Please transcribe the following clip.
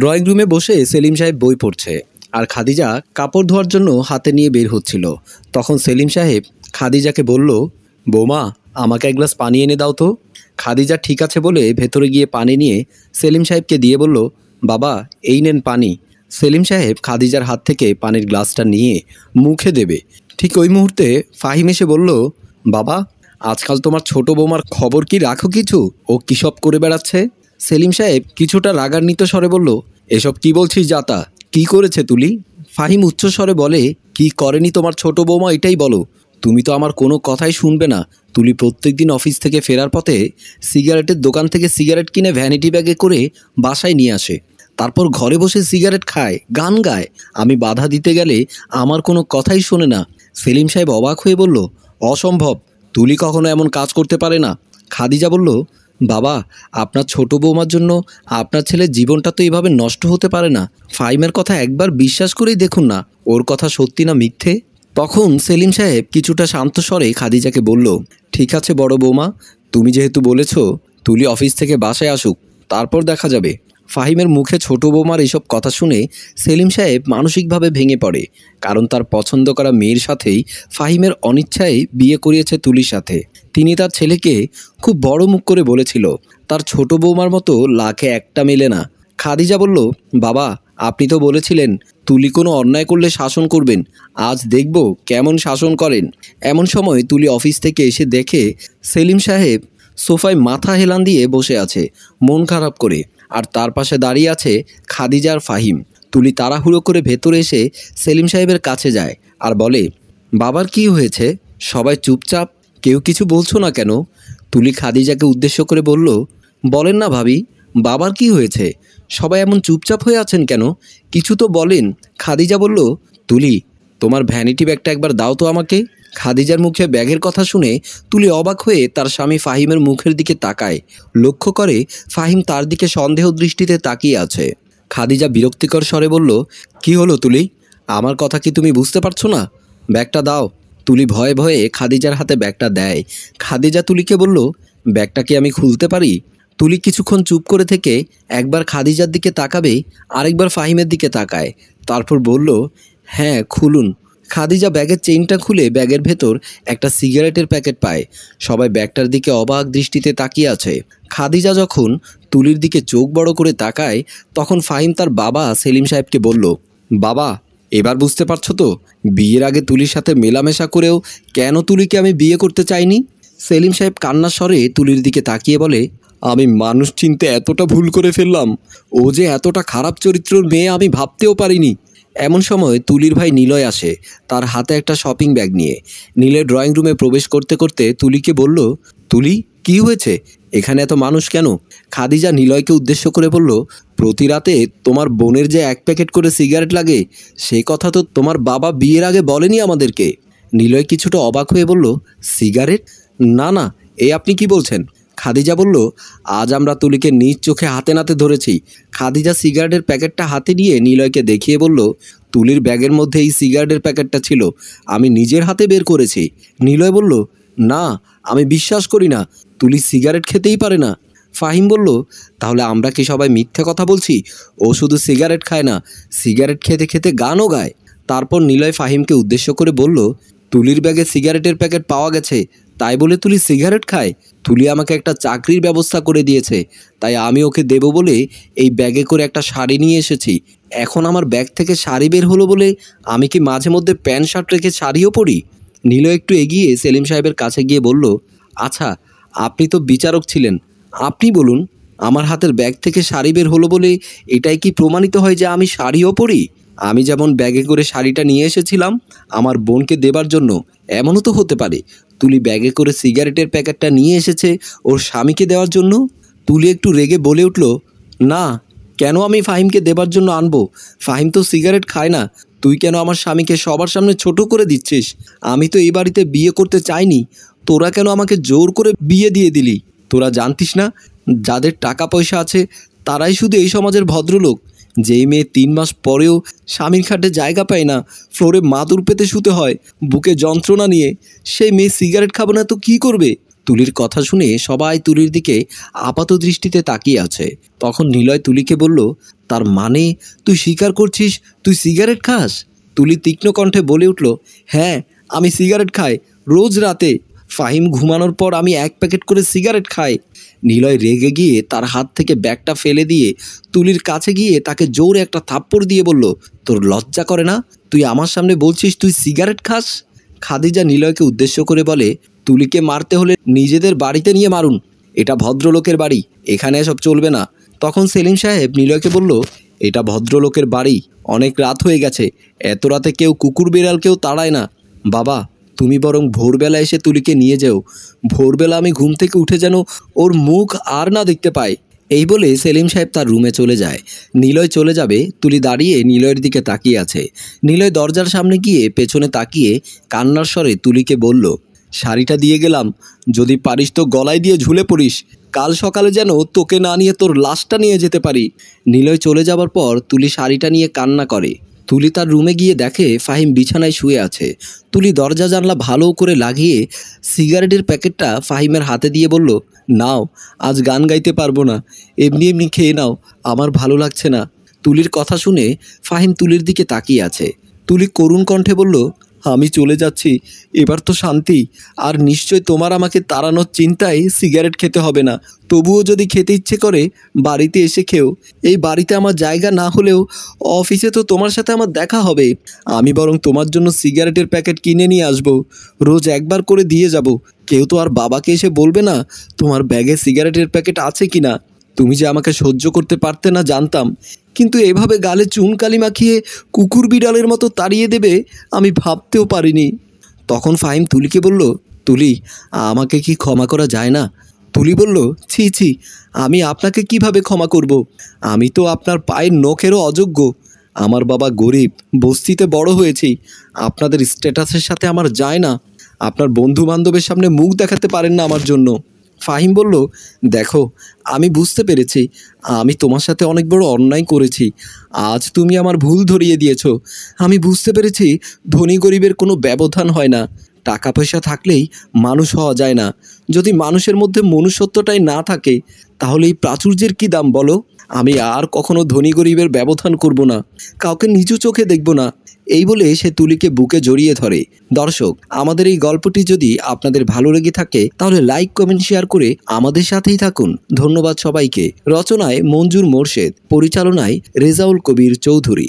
Drawing রুমে বসে সেলিম সাহেব বই পড়ছে আর খাদিজা কাপড় ধোয়ার জন্য হাতে নিয়ে বের হচ্ছিল তখন সেলিম সাহেব খাদিজাকে বলল বৌমা আমাকে এক গ্লাস পানি এনে দাও তো খাদিজা ঠিক আছে বলে ভেতরে গিয়ে পানি নিয়ে সেলিম সাহেবকে দিয়ে বলল বাবা এই নেন পানি সেলিম সাহেব খাদিজার হাত থেকে পানির গ্লাসটা নিয়ে মুখে দেবে ঠিক ওই মুহূর্তে ফাহিম এসে বলল বাবা আজকাল তোমার ছোট বৌমার খবর কি রাখো কিছু ও কী সব করে বেড়াচ্ছে সেলিম সাহেব কিছুটা রাগান্বিত স্বরে বলল এসব কি বলছিস জাতা কি করেছে তুলি ফাহিম উচ্চ স্বরে বলে কি করেনি তোমার ছোট বৌমা এটাই বলো তুমি তো আমার কোনো কথাই শুনবে না তুলি প্রত্যেক দিন অফিস থেকে ফেরার পথে সিগারেটের দোকান থেকে সিগারেট কিনে ভ্যানিটি ব্যাগে করে বাসায় নিয়ে আসে তারপর ঘরে বসে সিগারেট খায় গান গায় আমি বাধা দিতে গেলে আমার কোনো কথাই শোনে না সেলিম সাহেব অবাক হয়ে বলল অসম্ভব তুলি কখনো এমন কাজ করতে পারে না খাদিজা বলল বাবা আপনার ছোট বৌমার জন্য আপনার ছেলের জীবনটা তো এইভাবে নষ্ট হতে পারে না ফাইমের কথা একবার বিশ্বাস করেই দেখুন না ওর কথা সত্যি না মিথ্যে তখন সেলিম সাহেব কিছুটা শান্ত স্বরে খাদিজাকে বলল ঠিক আছে বড় বৌমা তুমি যেহেতু বলেছ তুলি অফিস থেকে বাসায় আসুক তারপর দেখা যাবে ফাহিমের মুখে ছোট বৌমার এসব কথা শুনে সেলিম সাহেব মানসিকভাবে ভেঙে পড়ে কারণ তার পছন্দ করা মেয়ের সাথেই ফাহিমের অনিচ্ছায় বিয়ে করিয়েছে তুলির সাথে তিনি তার ছেলেকে খুব বড় মুখ করে বলেছিল তার ছোট বৌমার মতো লাখে একটা মেলে না খাদিজা বলল বাবা আপনি তো বলেছিলেন তুলি কোনো অন্যায় করলে শাসন করবেন আজ দেখব কেমন শাসন করেন এমন সময় তুলি অফিস থেকে এসে দেখে সেলিম সাহেব সোফায় মাথা হেলান দিয়ে বসে আছে মন খারাপ করে আর তার পাশে দাঁড়িয়ে আছে খাদিজার ফাহিম তুলি তাড়াহুড়ো করে ভেতরে এসে সেলিম সাহেবের কাছে যায় আর বলে বাবার কি হয়েছে সবাই চুপচাপ কেউ কিছু বলছো না কেন তুলি খাদিজাকে উদ্দেশ্য করে বলল বলেন না ভাবি বাবার কি হয়েছে সবাই এমন চুপচাপ হয়ে আছেন কেন কিছু তো বলেন খাদিজা বলল তুলি তোমার ভ্যানিটি ব্যাগটা একবার দাও তো আমাকে খাদিজার মুখে ব্যাগের কথা শুনে তুলি অবাক হয়ে তার স্বামী ফাহিমের মুখের দিকে তাকায় লক্ষ্য করে ফাহিম তার দিকে সন্দেহ দৃষ্টিতে তাকিয়ে আছে খাদিজা বিরক্তিকর স্বরে বলল কি হলো তুলি আমার কথা কি তুমি বুঝতে পারছো না ব্যাগটা দাও তুলি ভয়ে ভয়ে খাদিজার হাতে ব্যাগটা দেয় খাদিজা তুলিকে বলল ব্যাগটা কি আমি খুলতে পারি তুলি কিছুক্ষণ চুপ করে থেকে একবার খাদিজার দিকে তাকাবে আরেকবার ফাহিমের দিকে তাকায় তারপর বলল হ্যাঁ খুলুন খাদিজা ব্যাগের চেইনটা খুলে ব্যাগের ভেতর একটা সিগারেটের প্যাকেট পায় সবাই ব্যাগটার দিকে অবাক দৃষ্টিতে তাকিয়ে আছে খাদিজা যখন তুলির দিকে চোখ বড় করে তাকায় তখন ফাহিম তার বাবা সেলিম সাহেবকে বলল বাবা এবার বুঝতে পারছো তো বিয়ের আগে তুলির সাথে মেলামেশা করেও কেন তুলিকে আমি বিয়ে করতে চাইনি সেলিম সাহেব কান্না স্বরে তুলির দিকে তাকিয়ে বলে আমি মানুষ চিনতে এতটা ভুল করে ফেললাম ও যে এতটা খারাপ চরিত্রর মেয়ে আমি ভাবতেও পারিনি এমন সময় তুলির ভাই নিলয় আসে তার হাতে একটা শপিং ব্যাগ নিয়ে নীলের ড্রয়িং রুমে প্রবেশ করতে করতে তুলিকে বলল তুলি কি হয়েছে এখানে এত মানুষ কেন খাদিজা নিলয়কে উদ্দেশ্য করে বলল প্রতি রাতে তোমার বোনের যে এক প্যাকেট করে সিগারেট লাগে সে কথা তো তোমার বাবা বিয়ের আগে বলেনি আমাদেরকে নিলয় কিছুটা অবাক হয়ে বলল সিগারেট না না এ আপনি কি বলছেন খাদিজা বলল আজ আমরা তুলিকে নিজ চোখে হাতে নাতে ধরেছি খাদিজা সিগারেটের প্যাকেটটা হাতে নিয়ে নিলয়কে দেখিয়ে বলল তুলির ব্যাগের মধ্যে এই সিগারেটের প্যাকেটটা ছিল আমি নিজের হাতে বের করেছি নিলয় বলল না আমি বিশ্বাস করি না তুলি সিগারেট খেতেই পারে না ফাহিম বলল তাহলে আমরা কি সবাই মিথ্যে কথা বলছি ও শুধু সিগারেট খায় না সিগারেট খেতে খেতে গানও গায় তারপর নিলয় ফাহিমকে উদ্দেশ্য করে বলল তুলির ব্যাগে সিগারেটের প্যাকেট পাওয়া গেছে তাই বলে তুলি সিগারেট খায় তুলি আমাকে একটা চাকরির ব্যবস্থা করে দিয়েছে তাই আমি ওকে দেব বলে এই ব্যাগে করে একটা শাড়ি নিয়ে এসেছি এখন আমার ব্যাগ থেকে শাড়ি বের হলো বলে আমি কি মাঝে মধ্যে প্যান্ট শার্ট রেখে শাড়িও পরি নীল একটু এগিয়ে সেলিম সাহেবের কাছে গিয়ে বলল আচ্ছা আপনি তো বিচারক ছিলেন আপনি বলুন আমার হাতের ব্যাগ থেকে শাড়ি বের হলো বলে এটাই কি প্রমাণিত হয় যে আমি শাড়িও পরি আমি যেমন ব্যাগে করে শাড়িটা নিয়ে এসেছিলাম আমার বোনকে দেবার জন্য এমনও তো হতে পারে তুলি ব্যাগে করে সিগারেটের প্যাকেটটা নিয়ে এসেছে ওর স্বামীকে দেওয়ার জন্য তুলি একটু রেগে বলে উঠল না কেন আমি ফাহিমকে দেবার জন্য আনবো ফাহিম তো সিগারেট খায় না তুই কেন আমার স্বামীকে সবার সামনে ছোট করে দিচ্ছিস আমি তো এই বাড়িতে বিয়ে করতে চাইনি তোরা কেন আমাকে জোর করে বিয়ে দিয়ে দিলি তোরা জানতিস না যাদের টাকা পয়সা আছে তারাই শুধু এই সমাজের ভদ্রলোক যেই মেয়ে তিন মাস পরেও স্বামীর খাটে জায়গা পায় না ফ্লোরে মাদুর পেতে শুতে হয় বুকে যন্ত্রণা নিয়ে সেই মেয়ে সিগারেট খাবে না তো কি করবে তুলির কথা শুনে সবাই তুলির দিকে আপাত দৃষ্টিতে তাকিয়ে আছে তখন নিলয় তুলিকে বলল তার মানে তুই স্বীকার করছিস তুই সিগারেট খাস তুলি তীক্ষ্ণ কণ্ঠে বলে উঠল হ্যাঁ আমি সিগারেট খাই রোজ রাতে ফাহিম ঘুমানোর পর আমি এক প্যাকেট করে সিগারেট খাই নিলয় রেগে গিয়ে তার হাত থেকে ব্যাগটা ফেলে দিয়ে তুলির কাছে গিয়ে তাকে জোরে একটা থাপ্পড় দিয়ে বলল তোর লজ্জা করে না তুই আমার সামনে বলছিস তুই সিগারেট খাস খাদিজা নিলয়কে উদ্দেশ্য করে বলে তুলিকে মারতে হলে নিজেদের বাড়িতে নিয়ে মারুন এটা ভদ্রলোকের বাড়ি এখানে সব চলবে না তখন সেলিম সাহেব নিলয়কে বলল এটা ভদ্রলোকের বাড়ি অনেক রাত হয়ে গেছে এত রাতে কেউ কুকুর বিড়াল কেউ তাড়ায় না বাবা তুমি বরং ভোরবেলা এসে তুলিকে নিয়ে যাও ভোরবেলা আমি ঘুম থেকে উঠে যেন ওর মুখ আর না দেখতে পাই এই বলে সেলিম সাহেব তার রুমে চলে যায় নিলয় চলে যাবে তুলি দাঁড়িয়ে নিলয়ের দিকে তাকিয়ে আছে নিলয় দরজার সামনে গিয়ে পেছনে তাকিয়ে কান্নার স্বরে তুলিকে বলল শাড়িটা দিয়ে গেলাম যদি পারিস তো গলায় দিয়ে ঝুলে পড়িস কাল সকালে যেন তোকে না নিয়ে তোর লাশটা নিয়ে যেতে পারি নিলয় চলে যাবার পর তুলি শাড়িটা নিয়ে কান্না করে তুলি তার রুমে গিয়ে দেখে ফাহিম বিছানায় শুয়ে আছে তুলি দরজা জানলা ভালো করে লাগিয়ে সিগারেটের প্যাকেটটা ফাহিমের হাতে দিয়ে বলল নাও আজ গান গাইতে পারবো না এমনি এমনি খেয়ে নাও আমার ভালো লাগছে না তুলির কথা শুনে ফাহিম তুলির দিকে তাকিয়ে আছে তুলি করুণ কণ্ঠে বলল আমি চলে যাচ্ছি এবার তো শান্তি আর নিশ্চয় তোমার আমাকে তাড়ানোর চিন্তায় সিগারেট খেতে হবে না তবুও যদি খেতে ইচ্ছে করে বাড়িতে এসে খেও এই বাড়িতে আমার জায়গা না হলেও অফিসে তো তোমার সাথে আমার দেখা হবে আমি বরং তোমার জন্য সিগারেটের প্যাকেট কিনে নিয়ে আসব রোজ একবার করে দিয়ে যাব কেউ তো আর বাবাকে এসে বলবে না তোমার ব্যাগে সিগারেটের প্যাকেট আছে কি না তুমি যে আমাকে সহ্য করতে পারতে না জানতাম কিন্তু এভাবে গালে চুনকালি মাখিয়ে কুকুর বিড়ালের মতো তাড়িয়ে দেবে আমি ভাবতেও পারিনি তখন ফাহিম তুলিকে বলল তুলি আমাকে কি ক্ষমা করা যায় না তুলি বলল ছি ছি আমি আপনাকে কিভাবে ক্ষমা করব। আমি তো আপনার পায়ের নখেরও অযোগ্য আমার বাবা গরিব বস্তিতে বড় হয়েছি আপনাদের স্ট্যাটাসের সাথে আমার যায় না আপনার বন্ধু বান্ধবের সামনে মুখ দেখাতে পারেন না আমার জন্য ফাহিম বলল দেখো আমি বুঝতে পেরেছি আমি তোমার সাথে অনেক বড় অন্যায় করেছি আজ তুমি আমার ভুল ধরিয়ে দিয়েছ আমি বুঝতে পেরেছি ধনী গরিবের কোনো ব্যবধান হয় না টাকা পয়সা থাকলেই মানুষ হওয়া যায় না যদি মানুষের মধ্যে মনুষ্যত্বটাই না থাকে তাহলে এই প্রাচুর্যের কী দাম বলো আমি আর কখনো ধনী গরিবের ব্যবধান করব না কাউকে নিচু চোখে দেখব না এই বলে সে তুলিকে বুকে জড়িয়ে ধরে দর্শক আমাদের এই গল্পটি যদি আপনাদের ভালো লেগে থাকে তাহলে লাইক কমেন্ট শেয়ার করে আমাদের সাথেই থাকুন ধন্যবাদ সবাইকে রচনায় মঞ্জুর মোর্শেদ পরিচালনায় রেজাউল কবির চৌধুরী